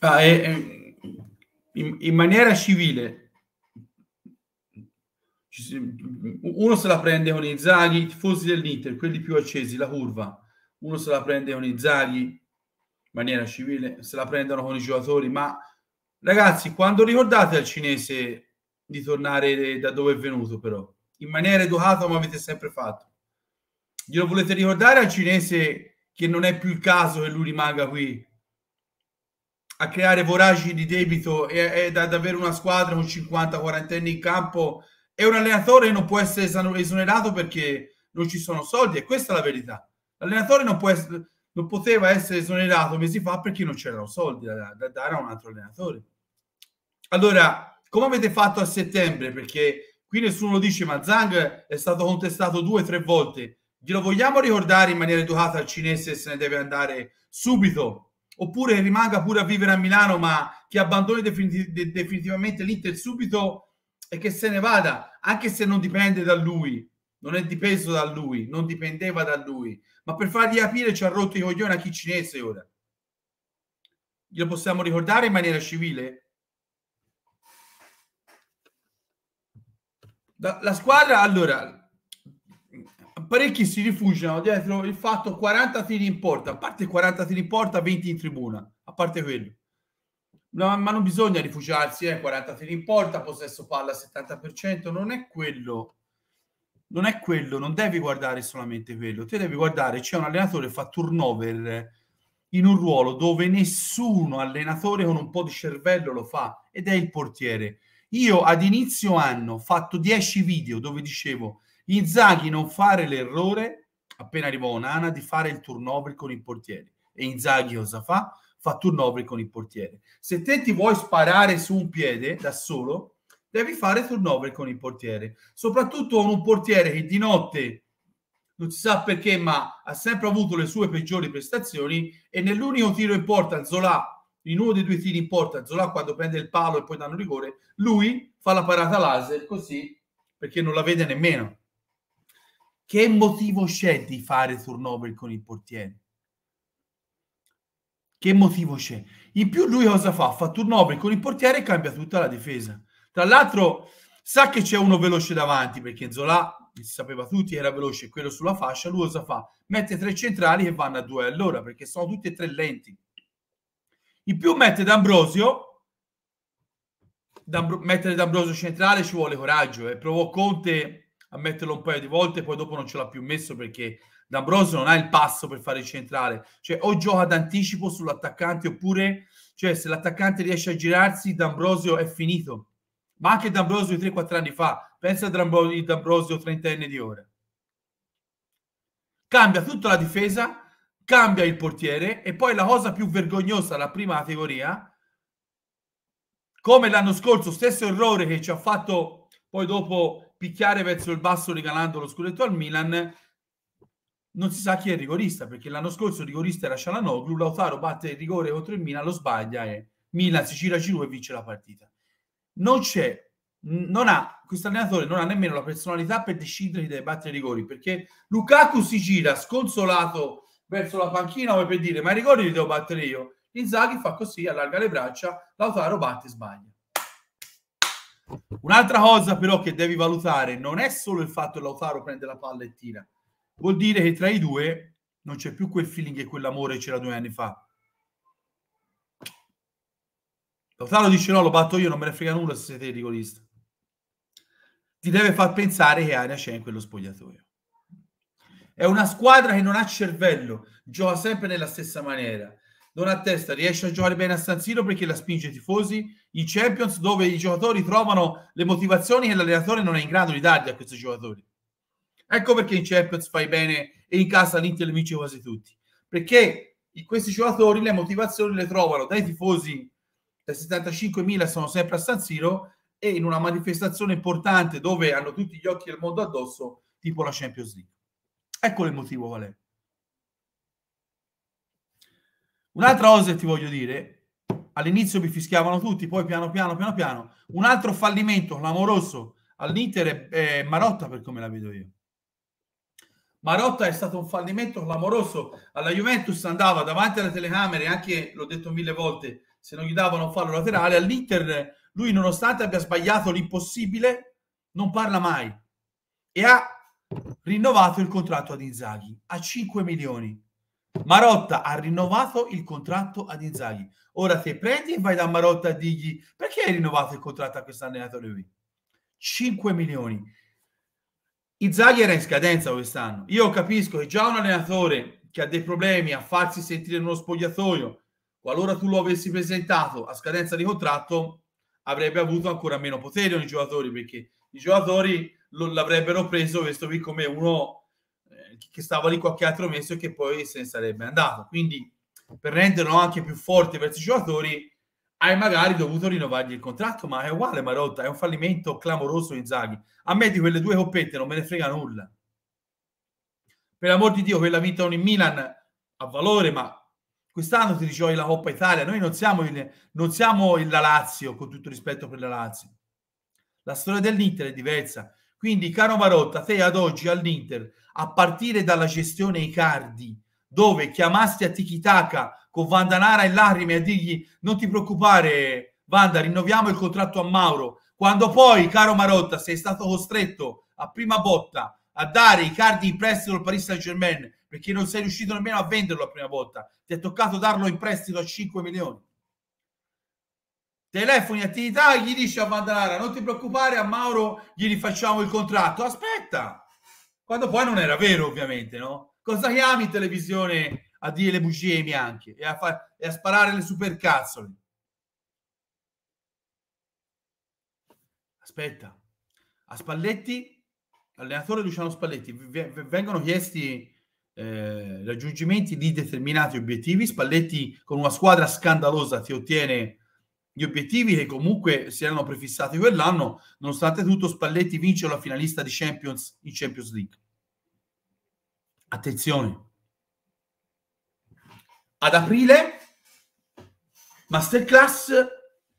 Ah, è, in, in, maniera civile uno se la prende con Inzaghi, i tifosi dell'Inter, quelli più accesi, la curva, uno se la prende con Inzaghi in maniera civile, se la prendono con i giocatori, ma ragazzi, quando ricordate al cinese di tornare da dove è venuto però, in maniera educata come avete sempre fatto, glielo volete ricordare al cinese che non è più il caso che lui rimanga qui a creare voragini di debito e, ad avere una squadra con 50-40 anni in campo e un allenatore non può essere esonerato perché non ci sono soldi e questa è la verità. L'allenatore non, può essere, non poteva essere esonerato mesi fa perché non c'erano soldi da, da dare a un altro allenatore. Allora, come avete fatto a settembre? Perché qui nessuno lo dice, ma Zhang è stato contestato due o tre volte. Glielo vogliamo ricordare in maniera educata al cinese se ne deve andare subito oppure rimanga pure a vivere a Milano, ma che abbandoni definitivamente l'Inter subito e che se ne vada, anche se non dipende da lui, non è dipeso da lui, non dipendeva da lui, ma per fargli capire ci ha rotto i coglioni a chi cinese ora. Glielo possiamo ricordare in maniera civile? la squadra, allora, parecchi si rifugiano dietro il fatto 40 tiri in porta, a parte 40 tiri in porta, 20 in tribuna, a parte quello. No, ma non bisogna rifugiarsi, eh, 40 tiri in porta, possesso palla 70%, non è quello. Non è quello, non devi guardare solamente quello, te devi guardare, c'è un allenatore che fa turnover in un ruolo dove nessuno allenatore con un po' di cervello lo fa ed è il portiere. Io ad inizio anno ho fatto 10 video dove dicevo Inzaghi non fare l'errore, appena arrivò Onana, di fare il turnover con il portiere. E Inzaghi cosa fa? Fa turnover con il portiere. Se te ti vuoi sparare su un piede da solo, devi fare turnover con il portiere. Soprattutto con un portiere che di notte non si sa perché, ma ha sempre avuto le sue peggiori prestazioni e nell'unico tiro in porta Zola, in uno dei due tiri in porta Zola quando prende il palo e poi danno rigore, lui fa la parata laser così perché non la vede nemmeno. Che motivo c'è di fare turnover con il portiere? Che motivo c'è? In più lui cosa fa? Fa turnover con il portiere e cambia tutta la difesa. Tra l'altro sa che c'è uno veloce davanti perché Zola, si sapeva tutti, era veloce, quello sulla fascia, lui cosa fa? Mette tre centrali e vanno a due all'ora perché sono tutti e tre lenti. In più mette D'Ambrosio, D'Ambro- mettere D'Ambrosio centrale ci vuole coraggio e eh. provò Conte a metterlo un paio di volte, poi dopo non ce l'ha più messo perché D'Ambrosio non ha il passo per fare il centrale, cioè o gioca d'anticipo sull'attaccante oppure cioè, se l'attaccante riesce a girarsi D'Ambrosio è finito. Ma anche D'Ambrosio 3-4 anni fa, pensa a D'Ambrosio 30 anni di ora. Cambia tutta la difesa, cambia il portiere e poi la cosa più vergognosa, la prima categoria, come l'anno scorso, stesso errore che ci ha fatto poi dopo picchiare verso il basso regalando lo scudetto al Milan non si sa chi è il rigorista perché l'anno scorso il rigorista era Cialanoglu Lautaro batte il rigore contro il Milan lo sbaglia e Milan si gira giro e vince la partita non c'è non ha questo allenatore non ha nemmeno la personalità per decidere di battere i rigori perché Lukaku si gira sconsolato verso la panchina come per dire ma i rigori li devo battere io Inzaghi fa così allarga le braccia Lautaro batte e sbaglia Un'altra cosa però che devi valutare non è solo il fatto che Lautaro prende la palla e tira, vuol dire che tra i due non c'è più quel feeling e quell'amore che c'era due anni fa. Lautaro dice no, lo batto io, non me ne frega nulla se siete rigoristi. Ti deve far pensare che aria c'è in quello spogliatoio. È una squadra che non ha cervello, gioca sempre nella stessa maniera. Donatesta riesce a giocare bene a San Siro perché la spinge i tifosi, in Champions dove i giocatori trovano le motivazioni che l'allenatore non è in grado di dargli a questi giocatori. Ecco perché in Champions fai bene e in casa l'Inter le vince quasi tutti. Perché questi giocatori le motivazioni le trovano dai tifosi, da 75.000 sono sempre a San Siro e in una manifestazione importante dove hanno tutti gli occhi del mondo addosso, tipo la Champions League. Ecco il motivo, Valerio. Un'altra cosa che ti voglio dire, all'inizio mi fischiavano tutti, poi piano piano piano piano, un altro fallimento clamoroso all'Inter è, Marotta per come la vedo io. Marotta è stato un fallimento clamoroso, alla Juventus andava davanti alle telecamere, anche l'ho detto mille volte, se non gli davano un fallo laterale, all'Inter lui nonostante abbia sbagliato l'impossibile non parla mai e ha rinnovato il contratto ad Inzaghi a 5 milioni Marotta ha rinnovato il contratto ad Inzaghi. Ora se prendi e vai da Marotta a digli perché hai rinnovato il contratto a questo allenatore qui? 5 milioni. Inzaghi era in scadenza quest'anno. Io capisco che già un allenatore che ha dei problemi a farsi sentire in uno spogliatoio, qualora tu lo avessi presentato a scadenza di contratto, avrebbe avuto ancora meno potere i giocatori perché i giocatori l'avrebbero preso questo qui come uno che stava lì qualche altro mese e che poi se ne sarebbe andato. Quindi per renderlo anche più forte verso i giocatori, hai magari dovuto rinnovargli il contratto, ma è uguale Marotta, è un fallimento clamoroso in Zaghi. A me di quelle due coppette non me ne frega nulla. Per l'amor di Dio, quella vinta con il Milan a valore, ma quest'anno ti dicevo la Coppa Italia. Noi non siamo, il, non siamo il la Lazio, con tutto rispetto per la Lazio. La storia dell'Inter è diversa. Quindi, caro Marotta, te ad oggi all'Inter, a partire dalla gestione Icardi, dove chiamasti a Tikitaka con Vandanara e lacrime a dirgli non ti preoccupare Vanda, rinnoviamo il contratto a Mauro, quando poi, caro Marotta, sei stato costretto a prima botta a dare Icardi in prestito al Paris Saint-Germain perché non sei riuscito nemmeno a venderlo a prima botta, ti è toccato darlo in prestito a 5 milioni telefoni attività Tinità gli dici a Mandalara non ti preoccupare a Mauro gli rifacciamo il contratto aspetta quando poi non era vero ovviamente no cosa chiami in televisione a dire le bugie ai bianchi e a, fa- e a sparare le supercazzole aspetta a Spalletti allenatore Luciano Spalletti v- v- vengono chiesti eh, raggiungimenti di determinati obiettivi Spalletti con una squadra scandalosa ti ottiene gli obiettivi che comunque si erano prefissati quell'anno, nonostante tutto Spalletti vince la finalista di Champions in Champions League. Attenzione. Ad aprile, Masterclass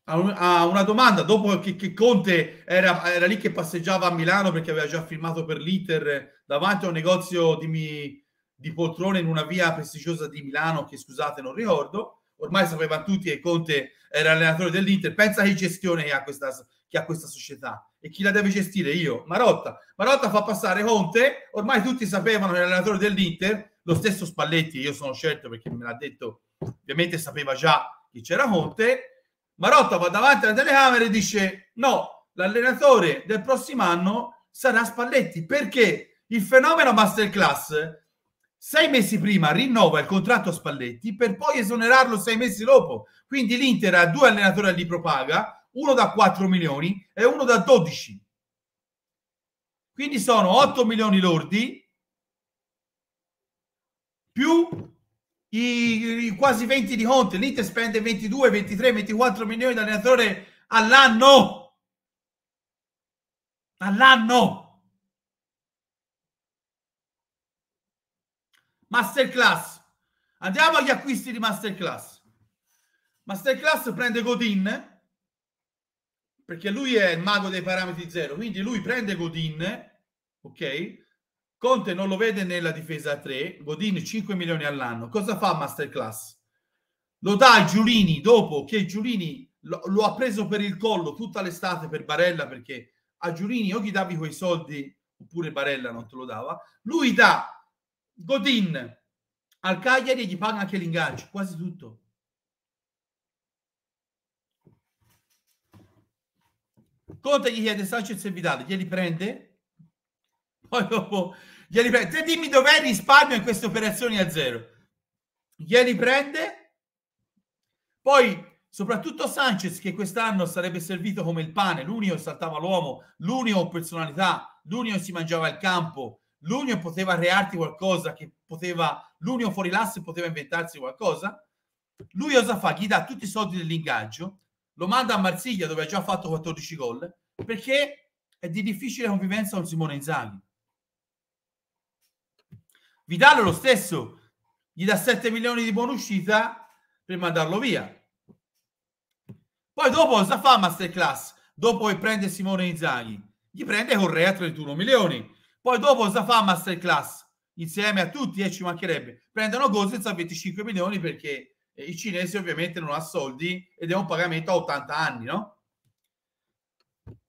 a una domanda, dopo che, che Conte era, era, lì che passeggiava a Milano perché aveva già firmato per l'Iter davanti a un negozio di, mi, di poltrone in una via prestigiosa di Milano che scusate non ricordo, ormai sapevano tutti che Conte era allenatore dell'Inter, pensa che gestione che ha questa, che ha questa società e chi la deve gestire? Io, Marotta. Marotta fa passare Conte, ormai tutti sapevano che era l'allenatore dell'Inter, lo stesso Spalletti, io sono scelto perché me l'ha detto, ovviamente sapeva già che c'era Conte, Marotta va davanti alla telecamera e dice no, l'allenatore del prossimo anno sarà Spalletti perché il fenomeno masterclass sei mesi prima rinnova il contratto a Spalletti per poi esonerarlo sei mesi dopo. Quindi l'Inter ha due allenatori di propaga, uno da 4 milioni e uno da 12. Quindi sono 8 milioni lordi più i, i quasi 20 di Conte. L'Inter spende 22, 23, 24 milioni di allenatore all'anno. All'anno Masterclass. Andiamo agli acquisti di Masterclass. Masterclass prende Godin perché lui è il mago dei parametri zero, quindi lui prende Godin, ok? Conte non lo vede nella difesa 3, Godin 5 milioni all'anno. Cosa fa Masterclass? Lo dà a Giulini dopo che Giulini lo, lo ha preso per il collo tutta l'estate per Barella perché a Giulini o gli davi quei soldi oppure Barella non te lo dava. Lui dà Godin al Cagliari gli paga anche l'ingaggio, quasi tutto. Conte gli chiede Sanchez e Vidal, glieli prende? Poi dopo glieli prende. Te dimmi dov'è il risparmio in queste operazioni a zero. Glieli prende? Poi soprattutto Sanchez che quest'anno sarebbe servito come il pane, l'unico saltava l'uomo, l'unico personalità, l'unico si mangiava il campo, l'Union poteva crearti qualcosa che poteva, l'Union fuori l'asse poteva inventarsi qualcosa. Lui cosa fa? Gli dà tutti i soldi dell'ingaggio, lo manda a Marsiglia dove ha già fatto 14 gol, perché è di difficile convivenza con Simone Inzaghi. Vidal lo stesso, gli dà 7 milioni di buona uscita per mandarlo via. Poi dopo cosa fa Masterclass? Dopo che prende Simone Inzaghi? Gli prende Correa 31 milioni poi dopo sa fa masterclass insieme a tutti e eh, ci mancherebbe. Prendono Gozens a 25 milioni perché eh, i cinesi ovviamente non ha soldi ed è un pagamento a 80 anni, no?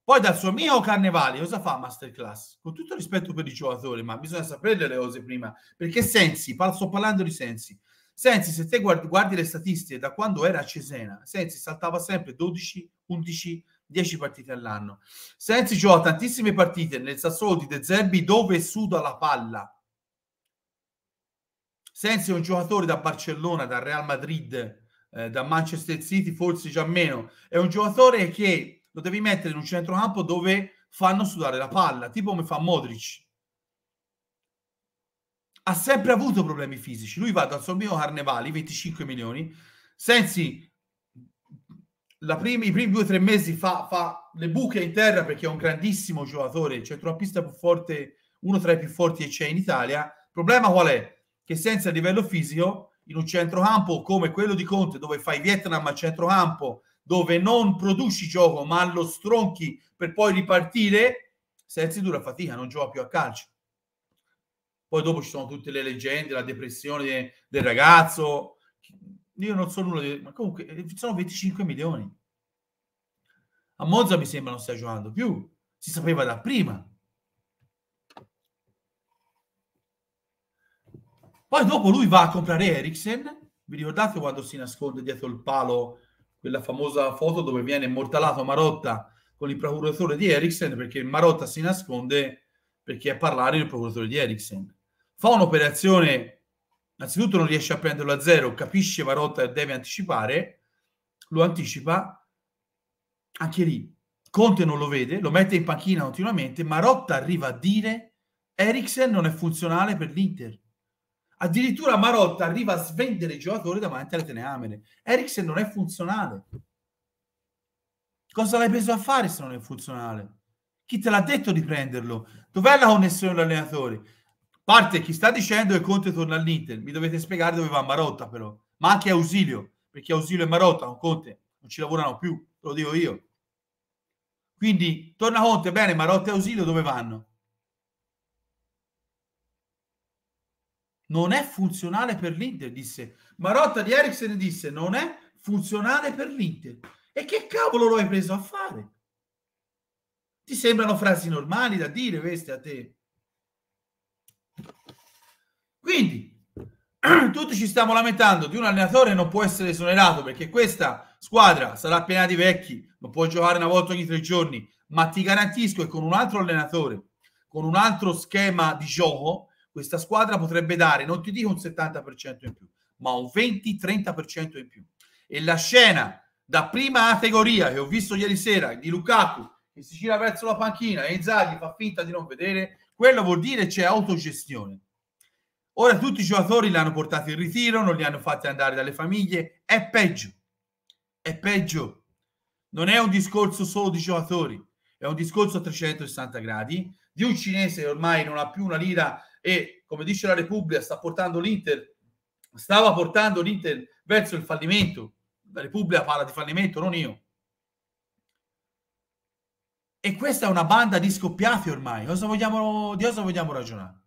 Poi dal suo mio Carnevali cosa fa Masterclass? Con tutto rispetto per i giocatori, ma bisogna sapere le cose prima, perché Sensi, sto parlando di Sensi, Sensi se te guardi, guardi le statistiche da quando era a Cesena, Sensi saltava sempre 12, 11, 10 partite all'anno. Sensi gioca tantissime partite nel Sassuolo di De Zerbi dove suda la palla. Sensi è un giocatore da Barcellona, da Real Madrid, eh, da Manchester City, forse già meno. È un giocatore che lo devi mettere in un centrocampo dove fanno sudare la palla, tipo come fa Modric. Ha sempre avuto problemi fisici. Lui va dal suo amico Carnevali, 25 milioni. Sensi primi, i primi due o tre mesi fa, fa, le buche in terra perché è un grandissimo giocatore, centrocampista più forte, uno tra i più forti che c'è in Italia. Il problema qual è? Che senza livello fisico, in un centrocampo come quello di Conte, dove fai Vietnam a centrocampo, dove non produci gioco ma lo stronchi per poi ripartire, senza dura fatica, non gioca più a calcio. Poi dopo ci sono tutte le leggende, la depressione del ragazzo, io non so nulla, di... ma comunque eh, sono 25 milioni. A Monza mi sembra non stia giocando più, si sapeva da prima. Poi dopo lui va a comprare Ericsson vi ricordate quando si nasconde dietro il palo quella famosa foto dove viene immortalato Marotta con il procuratore di Ericsson perché Marotta si nasconde perché a parlare il procuratore di Ericsson Fa un'operazione Innanzitutto non riesce a prenderlo a zero, capisce Varotta che deve anticipare, lo anticipa, anche lì Conte non lo vede, lo mette in panchina continuamente, Marotta arriva a dire Eriksen non è funzionale per l'Inter. Addirittura Marotta arriva a svendere i giocatori davanti alle teneamere. Eriksen non è funzionale. Cosa l'hai preso a fare se non è funzionale? Chi te l'ha detto di prenderlo? Dov'è la connessione dell'allenatore? Parte chi sta dicendo che Conte torna all'Inter. Mi dovete spiegare dove va Marotta però. Ma anche Ausilio, perché Ausilio e Marotta con Conte non ci lavorano più, te lo dico io. Quindi torna Conte, bene, Marotta e Ausilio dove vanno? Non è funzionale per l'Inter, disse. Marotta di Eriksen disse, non è funzionale per l'Inter. E che cavolo lo hai preso a fare? Ti sembrano frasi normali da dire queste a te? Quindi tutti ci stiamo lamentando di un allenatore che non può essere esonerato perché questa squadra sarà piena di vecchi, non può giocare una volta ogni tre giorni, ma ti garantisco che con un altro allenatore, con un altro schema di gioco, questa squadra potrebbe dare, non ti dico un 70% in più, ma un 20-30% in più. E la scena da prima categoria che ho visto ieri sera di Lukaku che si gira verso la panchina e Inzaghi fa finta di non vedere, quello vuol dire c'è autogestione Ora tutti i giocatori li hanno portati in ritiro, non li hanno fatti andare dalle famiglie. È peggio. È peggio. Non è un discorso solo di giocatori, è un discorso a 360 gradi di un cinese che ormai non ha più una lira e, come dice la Repubblica, sta portando l'Inter, stava portando l'Inter verso il fallimento. La Repubblica parla di fallimento, non io. E questa è una banda di scoppiati ormai. Cosa vogliamo, di cosa vogliamo ragionare?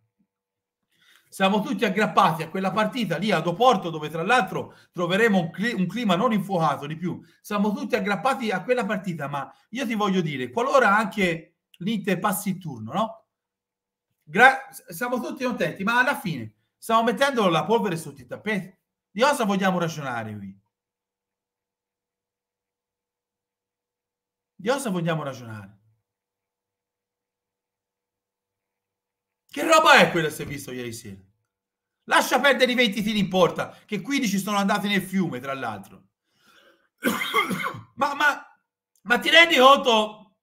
Siamo tutti aggrappati a quella partita lì ad Oporto, dove tra l'altro troveremo un, cli- un clima non infuocato di più. Siamo tutti aggrappati a quella partita, ma io ti voglio dire, qualora anche l'Inter passi il turno, no? Gra- siamo tutti contenti, ma alla fine stiamo mettendo la polvere sotto i tappeti. Di cosa vogliamo ragionare qui? Di cosa vogliamo ragionare? Che roba è quella che si è visto ieri sera? Lascia perdere i 20 tiri in porta, che 15 sono andati nel fiume, tra l'altro. ma, ma, ma ti rendi conto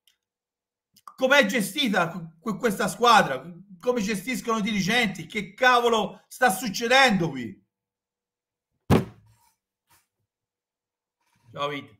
com'è gestita questa squadra? Come gestiscono i dirigenti? Che cavolo sta succedendo qui? Ciao Vito.